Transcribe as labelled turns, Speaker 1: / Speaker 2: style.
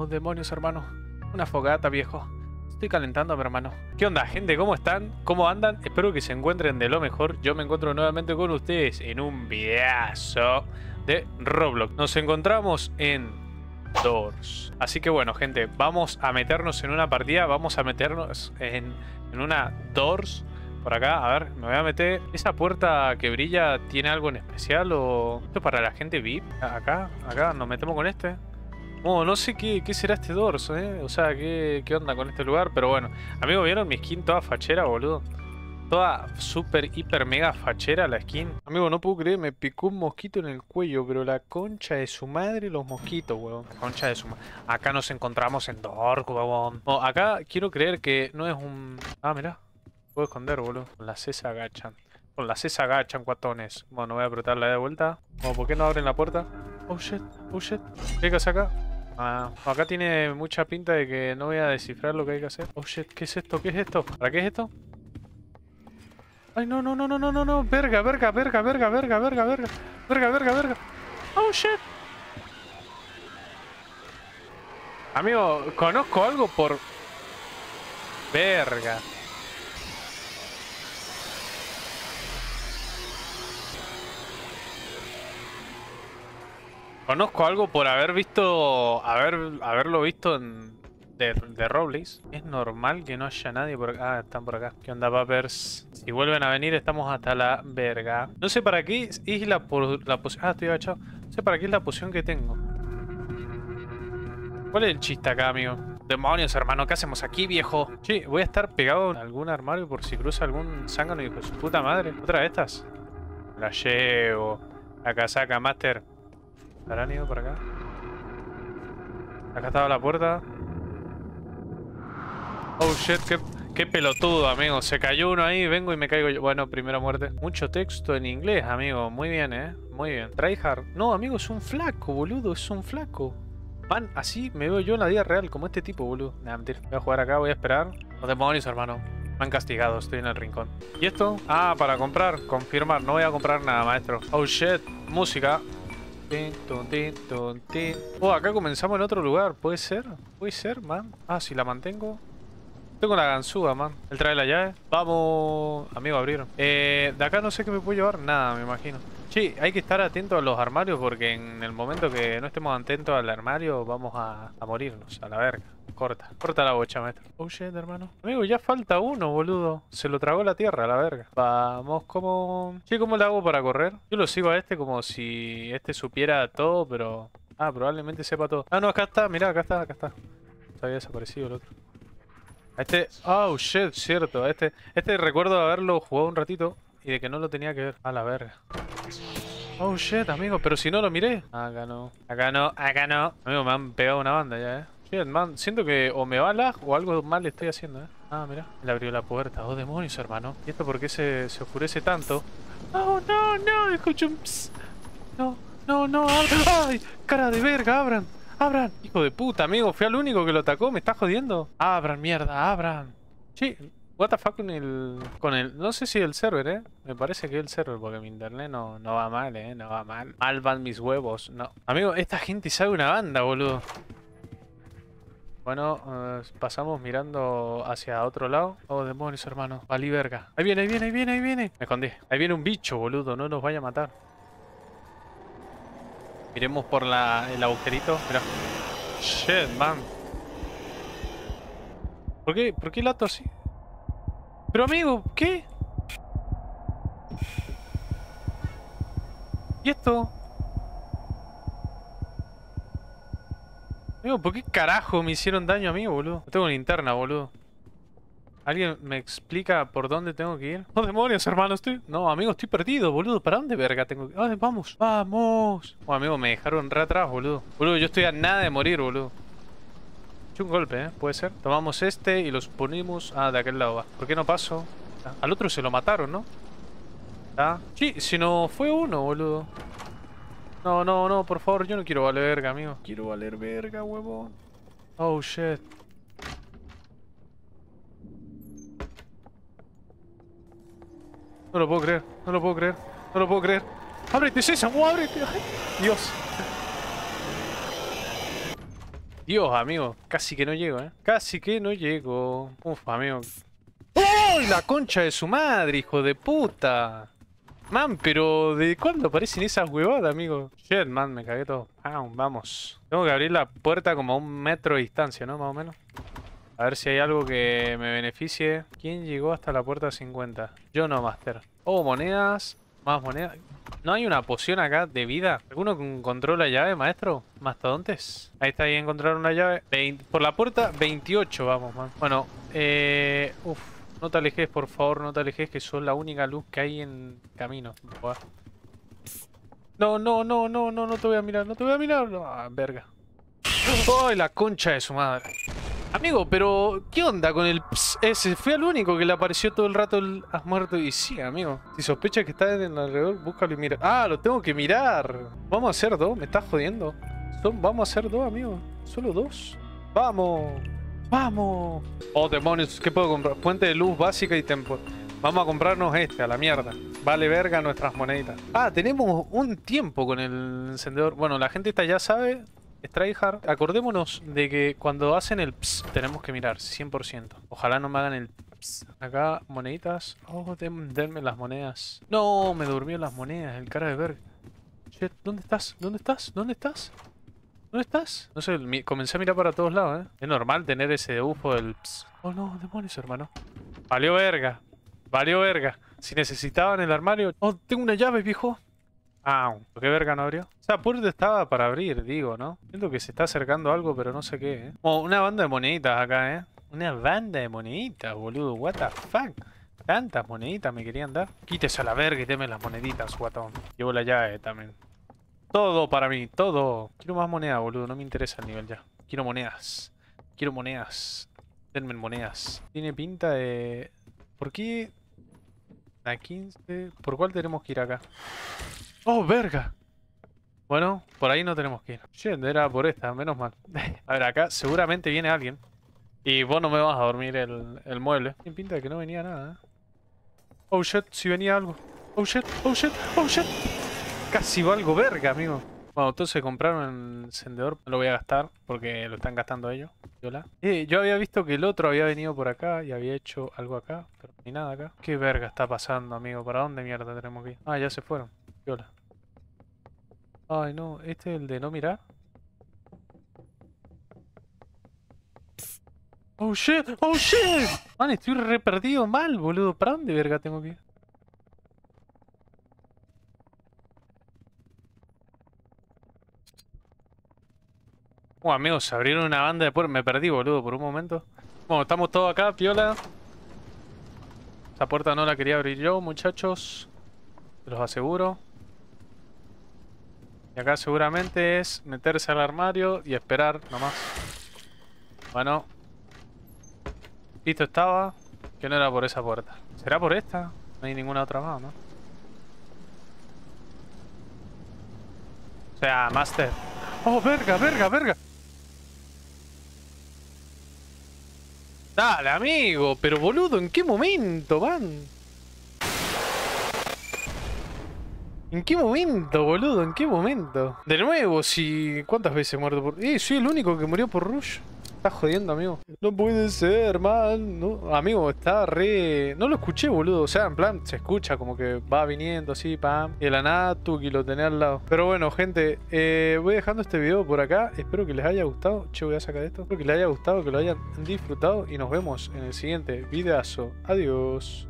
Speaker 1: Oh, demonios, hermano. Una fogata, viejo. Estoy mi hermano. ¿Qué onda, gente? ¿Cómo están? ¿Cómo andan? Espero que se encuentren de lo mejor. Yo me encuentro nuevamente con ustedes en un videazo de Roblox. Nos encontramos en Doors. Así que bueno, gente, vamos a meternos en una partida. Vamos a meternos en, en una Doors. Por acá, a ver, me voy a meter. ¿Esa puerta que brilla tiene algo en especial o...? ¿Esto para la gente VIP? Acá, acá, nos metemos con este. Bueno, oh, no sé qué, será este dorso, ¿eh? O sea, qué, onda con este lugar. Pero bueno, amigo, ¿vieron mi skin toda fachera, boludo? Toda super, hiper, mega fachera la skin. Amigo, no puedo creer, me picó un mosquito en el cuello, pero la concha de su madre, los mosquitos, weón. La concha de su madre. Acá nos encontramos en Dork, weón. Oh, acá quiero creer que no es un... Ah, mirá. Puedo esconder, boludo. Con la C se agachan. Con la C se agachan, cuatones. Bueno, voy a apretarla de vuelta. Bueno, oh, ¿por qué no abren la puerta? Oh, shit. Oh, shit. ¿Qué acá? Ah, acá tiene mucha pinta de que no voy a descifrar lo que hay que hacer. Oh shit, ¿qué es esto? ¿Qué es esto? ¿Para qué es esto? Ay, no, no, no, no, no, no, no. Verga, verga, verga, verga, verga, verga, verga. Verga, verga, verga. Oh shit. Amigo, conozco algo por... Verga. Conozco algo por haber visto. Haber, haberlo visto en, de, de Robles. Es normal que no haya nadie por acá. Ah, están por acá. ¿Qué onda, Papers? Si vuelven a venir, estamos hasta la verga. No sé para qué es la, la poción. Ah, estoy agachado. No sé para qué es la poción que tengo. ¿Cuál es el chiste acá, amigo? Demonios, hermano, ¿qué hacemos aquí, viejo? Sí, voy a estar pegado en algún armario por si cruza algún zángano y pues su puta madre. ¿Otra de estas? La llevo. La casaca, Master. ¿Habrán ido por acá? Acá estaba la puerta. Oh shit, qué, qué pelotudo, amigo. Se cayó uno ahí, vengo y me caigo yo. Bueno, primera muerte. Mucho texto en inglés, amigo. Muy bien, eh. Muy bien. Tryhard. No, amigo, es un flaco, boludo. Es un flaco. Van así me veo yo en la vida real, como este tipo, boludo. Nah, mentira. Voy a jugar acá, voy a esperar. Los demonios, hermano. Me han castigado, estoy en el rincón. ¿Y esto? Ah, para comprar. Confirmar. No voy a comprar nada, maestro. Oh, shit. Música. Oh, acá comenzamos en otro lugar. ¿Puede ser? ¿Puede ser, man? Ah, si la mantengo. Tengo la ganzúa, man. Él trae la llave. Vamos, amigo, abrieron Eh, de acá no sé qué me puedo llevar. Nada, me imagino. Sí, hay que estar atento a los armarios porque en el momento que no estemos atentos al armario vamos a morirnos, a la verga corta. Corta la bocha, maestro. Oh shit, hermano. Amigo, ya falta uno, boludo. Se lo tragó la tierra, la verga. Vamos, como... sí ¿cómo le hago para correr? Yo lo sigo a este como si este supiera todo, pero... Ah, probablemente sepa todo. Ah, no, acá está. Mirá, acá está, acá está. Se había desaparecido el otro. A este... Oh, shit, cierto. este... Este recuerdo haberlo jugado un ratito y de que no lo tenía que ver. A la verga. Oh, shit, amigo. Pero si no lo miré. Acá no. Acá no, acá no. Amigo, me han pegado una banda ya, eh bien man siento que o me va la o algo mal le estoy haciendo, ¿eh? Ah, mira, le abrió la puerta. Oh, demonios, hermano. ¿Y esto por qué se, oscurece tanto? Oh, no, no, escucho un No, no, no, ¡Ay! ¡Cara de verga, abran! ¡Abran! Hijo de puta, amigo, fui al único que lo atacó, me está jodiendo. Abran, mierda, abran. Sí, what the fuck con el... Con el... No sé si el server, ¿eh? Me parece que el server, porque mi internet no, no va mal, ¿eh? No va mal. Mal van mis huevos, no. Amigo, esta gente sabe una banda, boludo. Bueno, eh, pasamos mirando hacia otro lado. Oh, demonios, hermano. Vali, verga. Ahí viene, ahí viene, ahí viene, ahí viene. Me escondí. Ahí viene un bicho, boludo. No nos vaya a matar. Miremos por el agujerito. Mira. Shit, man. ¿Por qué? ¿Por qué lato así? Pero amigo, ¿qué? ¿Y esto? Amigo, ¿por qué carajo me hicieron daño a mí, boludo? No tengo linterna, boludo. ¿Alguien me explica por dónde tengo que ir? No demonios, hermano! Estoy... No, amigo, estoy perdido, boludo. ¿Para dónde verga tengo que ir? Ah, vamos! ¡Vamos! Oh, amigo, me dejaron re atrás, boludo. Boludo, yo estoy a nada de morir, boludo. He un golpe, ¿eh? Puede ser. Tomamos este y los ponemos... Ah, de aquel lado va. ¿Por qué no paso? Ah, al otro se lo mataron, ¿no? Ah. Sí, si no fue uno, boludo. No, no, no, por favor, yo no quiero valer verga, amigo. Quiero valer verga, huevo. Oh, shit. No lo puedo creer, no lo puedo creer, no lo puedo creer. ¡Ábrete, César! ¡Ábrete! Dios. Dios, amigo. Casi que no llego, ¿eh? Casi que no llego. Uf, amigo. ¡Oh! La concha de su madre, hijo de puta. Man, pero ¿de cuándo aparecen esas huevadas, amigo? Shit, man, me cagué todo. Ah, vamos. Tengo que abrir la puerta como a un metro de distancia, ¿no? Más o menos. A ver si hay algo que me beneficie. ¿Quién llegó hasta la puerta 50? Yo no, Master. Oh, monedas. Más monedas. ¿No hay una poción acá de vida? ¿Alguno encontró la llave, maestro? ¿Mastodontes? Ahí está, ahí encontraron una llave. por la puerta 28, vamos, man. Bueno, eh... Uf. No te alejes, por favor, no te alejes, que sos la única luz que hay en camino. No, no, no, no, no, no te voy a mirar, no te voy a mirar. Ah, verga. ¡Ay, la concha de su madre! Amigo, pero ¿qué onda con el ps ese? Fui al único que le apareció todo el rato el has muerto y sí, amigo. Si sospechas que está en el alrededor, búscalo y mira. Ah, lo tengo que mirar. Vamos a hacer dos, me estás jodiendo. vamos a hacer dos, amigo. Solo dos. Vamos. ¡Vamos! Oh, demonios, ¿qué puedo comprar? Puente de luz básica y tempo. Vamos a comprarnos este, a la mierda. Vale verga nuestras moneditas. Ah, tenemos un tiempo con el encendedor. Bueno, la gente esta ya sabe. hard Acordémonos de que cuando hacen el ps, tenemos que mirar, 100%. Ojalá no me hagan el ps. Acá, moneditas. Oh, denme las monedas. No, me durmió las monedas, el cara de verga. Shit, ¿dónde estás? ¿Dónde estás? ¿Dónde estás? ¿Dónde estás? No sé, comencé a mirar para todos lados, ¿eh? Es normal tener ese dibujo del... Oh, no, demonios, hermano. Valió verga. Valió verga. Si necesitaban el armario... Oh, tengo una llave, viejo. Ah, ¿qué verga no abrió? O sea, puerta estaba para abrir, digo, ¿no? Siento que se está acercando algo, pero no sé qué, ¿eh? Oh, una banda de moneditas acá, ¿eh? Una banda de moneditas, boludo. What the fuck? Tantas moneditas me querían dar. Quítese a la verga y deme las moneditas, guatón. Llevo la llave también. Todo para mí, todo. Quiero más moneda, boludo. No me interesa el nivel ya. Quiero monedas. Quiero monedas. Denme monedas. Tiene pinta de... ¿Por qué? La 15... ¿Por cuál tenemos que ir acá? ¡Oh, verga! Bueno, por ahí no tenemos que ir. Shit, era por esta, menos mal. a ver, acá seguramente viene alguien. Y vos no me vas a dormir el, el mueble. Tiene pinta de que no venía nada, ¿eh? Oh shit, si venía algo. Oh shit, oh shit, oh shit. Casi valgo verga, amigo. Bueno, entonces compraron el encendedor. No lo voy a gastar porque lo están gastando ellos. Eh, yo había visto que el otro había venido por acá y había hecho algo acá. Pero ni nada acá. ¿Qué verga está pasando, amigo? ¿Para dónde mierda tenemos que ir? Ah, ya se fueron. Viola. Ay, no. ¿Este es el de no mirar? Oh shit, oh shit. Man, estoy re mal, boludo. ¿Para dónde verga tengo que ir? Bueno oh, amigos, abrieron una banda de puertas. Me perdí, boludo, por un momento. Bueno, estamos todos acá, piola. Esa puerta no la quería abrir yo, muchachos. los aseguro. Y acá seguramente es meterse al armario y esperar nomás. Bueno. Listo estaba. Que no era por esa puerta. ¿Será por esta? No hay ninguna otra más, ¿no? O sea, Master. ¡Oh, verga, verga, verga! Dale, amigo, pero boludo, ¿en qué momento, van? ¿En qué momento, boludo? ¿En qué momento? De nuevo, si... ¿Cuántas veces he muerto por...? Eh, soy el único que murió por Rush. Estás jodiendo, amigo. No puede ser, man. No, amigo, está re... No lo escuché, boludo. O sea, en plan, se escucha como que va viniendo así, pam. Y el tú que lo tenía al lado. Pero bueno, gente, eh, voy dejando este video por acá. Espero que les haya gustado. Che, voy a sacar esto. Espero que les haya gustado, que lo hayan disfrutado. Y nos vemos en el siguiente videazo. Adiós.